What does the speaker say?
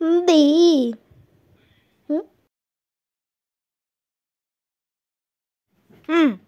đi ừ. ừ.